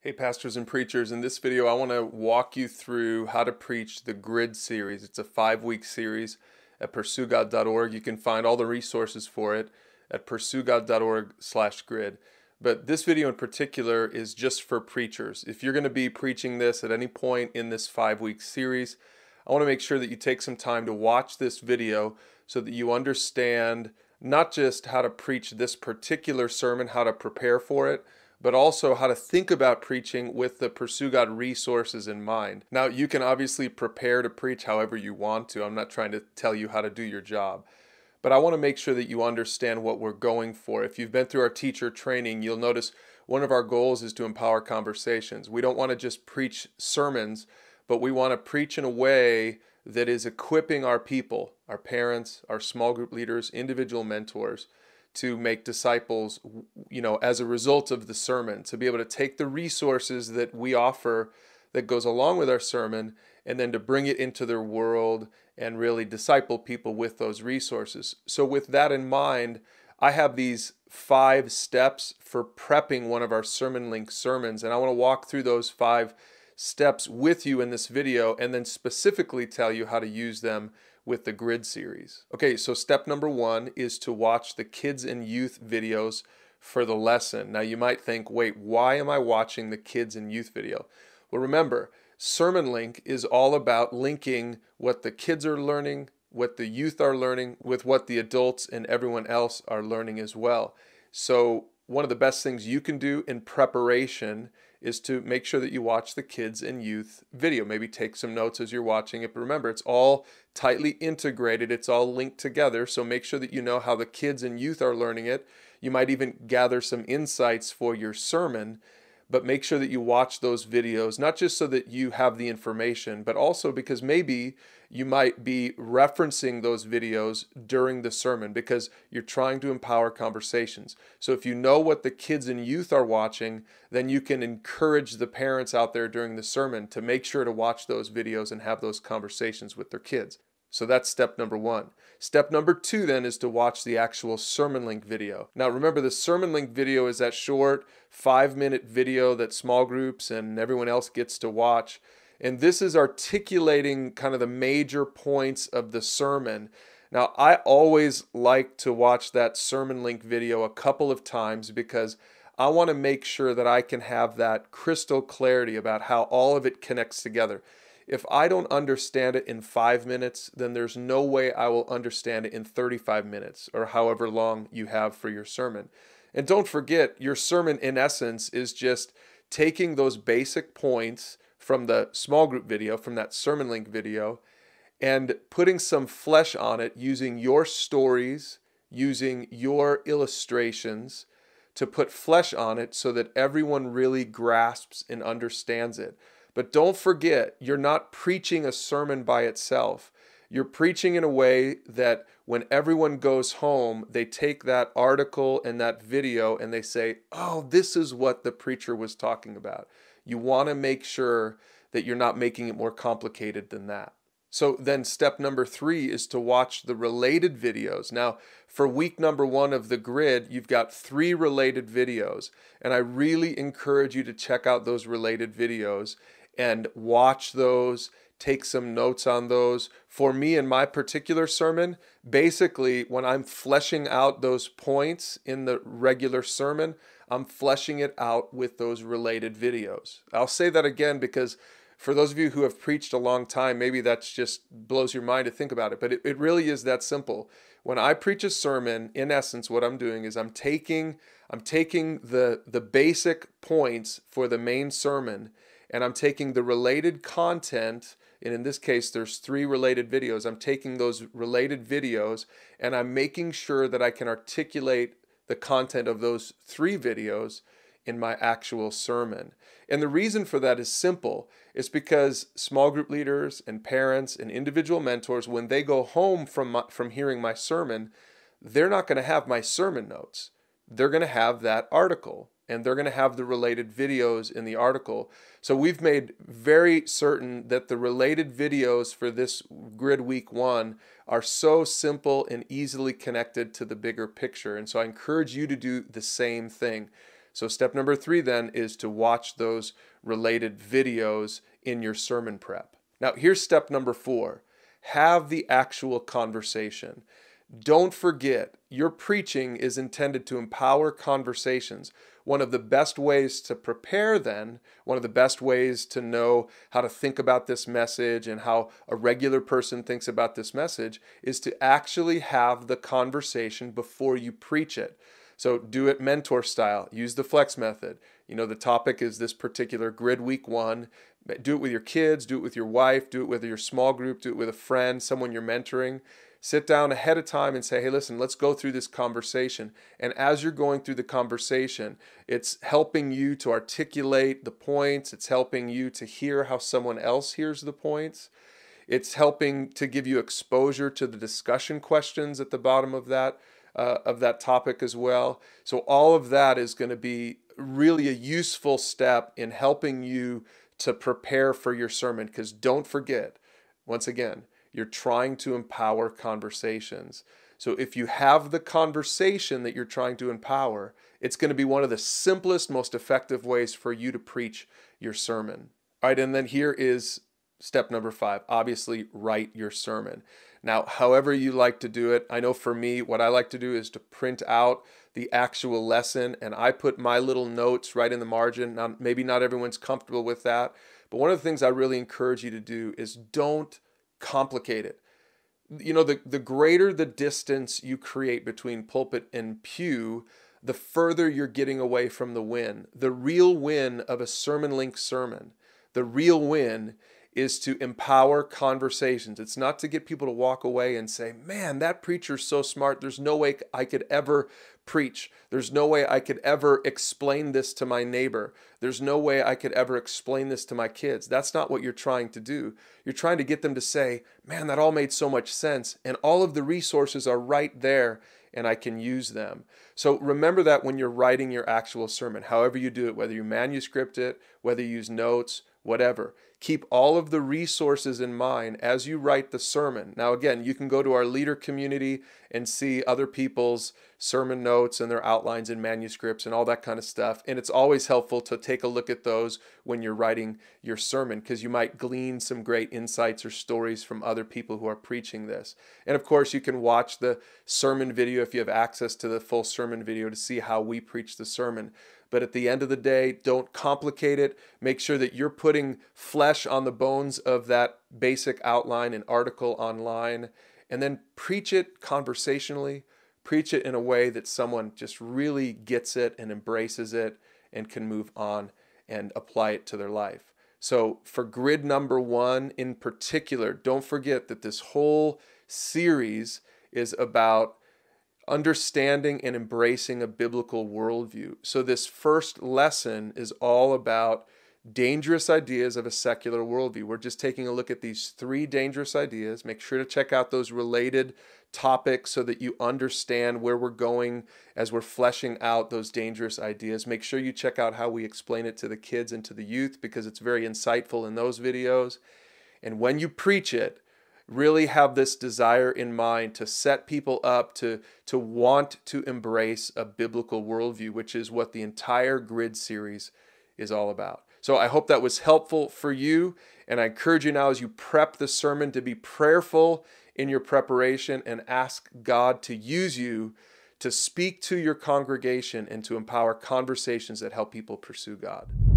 Hey, pastors and preachers. In this video, I want to walk you through how to preach the GRID series. It's a five week series at pursuegod.org. You can find all the resources for it at pursuegod.org/slash grid. But this video in particular is just for preachers. If you're going to be preaching this at any point in this five week series, I want to make sure that you take some time to watch this video so that you understand not just how to preach this particular sermon, how to prepare for it but also how to think about preaching with the Pursue God resources in mind. Now, you can obviously prepare to preach however you want to. I'm not trying to tell you how to do your job. But I want to make sure that you understand what we're going for. If you've been through our teacher training, you'll notice one of our goals is to empower conversations. We don't want to just preach sermons, but we want to preach in a way that is equipping our people, our parents, our small group leaders, individual mentors to make disciples you know as a result of the sermon to be able to take the resources that we offer that goes along with our sermon and then to bring it into their world and really disciple people with those resources so with that in mind i have these five steps for prepping one of our sermon link sermons and i want to walk through those five steps with you in this video and then specifically tell you how to use them with the grid series. Okay, so step number one is to watch the kids and youth videos for the lesson. Now you might think, wait, why am I watching the kids and youth video? Well, remember, Sermon Link is all about linking what the kids are learning, what the youth are learning, with what the adults and everyone else are learning as well. So one of the best things you can do in preparation is to make sure that you watch the kids and youth video. Maybe take some notes as you're watching it. But remember, it's all tightly integrated, it's all linked together. So make sure that you know how the kids and youth are learning it. You might even gather some insights for your sermon but make sure that you watch those videos, not just so that you have the information, but also because maybe you might be referencing those videos during the sermon because you're trying to empower conversations. So if you know what the kids and youth are watching, then you can encourage the parents out there during the sermon to make sure to watch those videos and have those conversations with their kids. So that's step number one. Step number two then is to watch the actual sermon link video. Now remember the sermon link video is that short five minute video that small groups and everyone else gets to watch. And this is articulating kind of the major points of the sermon. Now, I always like to watch that sermon link video a couple of times because I want to make sure that I can have that crystal clarity about how all of it connects together if I don't understand it in five minutes, then there's no way I will understand it in 35 minutes or however long you have for your sermon. And don't forget, your sermon in essence is just taking those basic points from the small group video, from that sermon link video, and putting some flesh on it using your stories, using your illustrations to put flesh on it so that everyone really grasps and understands it. But don't forget, you're not preaching a sermon by itself. You're preaching in a way that when everyone goes home, they take that article and that video and they say, oh, this is what the preacher was talking about. You want to make sure that you're not making it more complicated than that. So then step number three is to watch the related videos. Now, for week number one of the grid, you've got three related videos, and I really encourage you to check out those related videos and watch those, take some notes on those. For me, in my particular sermon, basically, when I'm fleshing out those points in the regular sermon, I'm fleshing it out with those related videos. I'll say that again because for those of you who have preached a long time, maybe that's just blows your mind to think about it, but it, it really is that simple. When I preach a sermon, in essence, what I'm doing is I'm taking I'm taking the, the basic points for the main sermon and I'm taking the related content. And in this case, there's three related videos. I'm taking those related videos and I'm making sure that I can articulate the content of those three videos in my actual sermon. And the reason for that is simple. It's because small group leaders and parents and individual mentors, when they go home from, my, from hearing my sermon, they're not going to have my sermon notes they're going to have that article and they're going to have the related videos in the article. So we've made very certain that the related videos for this grid week one are so simple and easily connected to the bigger picture. And so I encourage you to do the same thing. So step number three then is to watch those related videos in your sermon prep. Now here's step number four. Have the actual conversation. Don't forget, your preaching is intended to empower conversations. One of the best ways to prepare, then, one of the best ways to know how to think about this message and how a regular person thinks about this message is to actually have the conversation before you preach it. So do it mentor style, use the flex method. You know, the topic is this particular grid week one. Do it with your kids, do it with your wife, do it with your small group, do it with a friend, someone you're mentoring. Sit down ahead of time and say, hey, listen, let's go through this conversation. And as you're going through the conversation, it's helping you to articulate the points, it's helping you to hear how someone else hears the points. It's helping to give you exposure to the discussion questions at the bottom of that uh, of that topic as well. So all of that is going to be really a useful step in helping you to prepare for your sermon because don't forget once again you're trying to empower conversations. So if you have the conversation that you're trying to empower, it's going to be one of the simplest, most effective ways for you to preach your sermon. All right, and then here is step number five obviously, write your sermon. Now, however you like to do it, I know for me, what I like to do is to print out the actual lesson and I put my little notes right in the margin. Now, maybe not everyone's comfortable with that, but one of the things I really encourage you to do is don't Complicated, You know, the, the greater the distance you create between pulpit and pew, the further you're getting away from the win. The real win of a sermon link sermon, the real win is to empower conversations. It's not to get people to walk away and say, man, that preacher's so smart. There's no way I could ever preach. There's no way I could ever explain this to my neighbor. There's no way I could ever explain this to my kids. That's not what you're trying to do. You're trying to get them to say, man, that all made so much sense. And all of the resources are right there and I can use them. So remember that when you're writing your actual sermon, however you do it, whether you manuscript it, whether you use notes, whatever. Keep all of the resources in mind as you write the sermon. Now, again, you can go to our leader community and see other people's sermon notes and their outlines and manuscripts and all that kind of stuff. And it's always helpful to take a look at those when you're writing your sermon because you might glean some great insights or stories from other people who are preaching this. And of course, you can watch the sermon video if you have access to the full sermon video to see how we preach the sermon. But at the end of the day, don't complicate it. Make sure that you're putting flesh flesh on the bones of that basic outline and article online, and then preach it conversationally, preach it in a way that someone just really gets it and embraces it and can move on and apply it to their life. So, for grid number one in particular, don't forget that this whole series is about understanding and embracing a biblical worldview. So, this first lesson is all about dangerous ideas of a secular worldview. We're just taking a look at these three dangerous ideas. Make sure to check out those related topics so that you understand where we're going as we're fleshing out those dangerous ideas. Make sure you check out how we explain it to the kids and to the youth because it's very insightful in those videos. And when you preach it, really have this desire in mind to set people up to to want to embrace a biblical worldview, which is what the entire grid series is all about. So I hope that was helpful for you. And I encourage you now as you prep the sermon to be prayerful in your preparation and ask God to use you to speak to your congregation and to empower conversations that help people pursue God.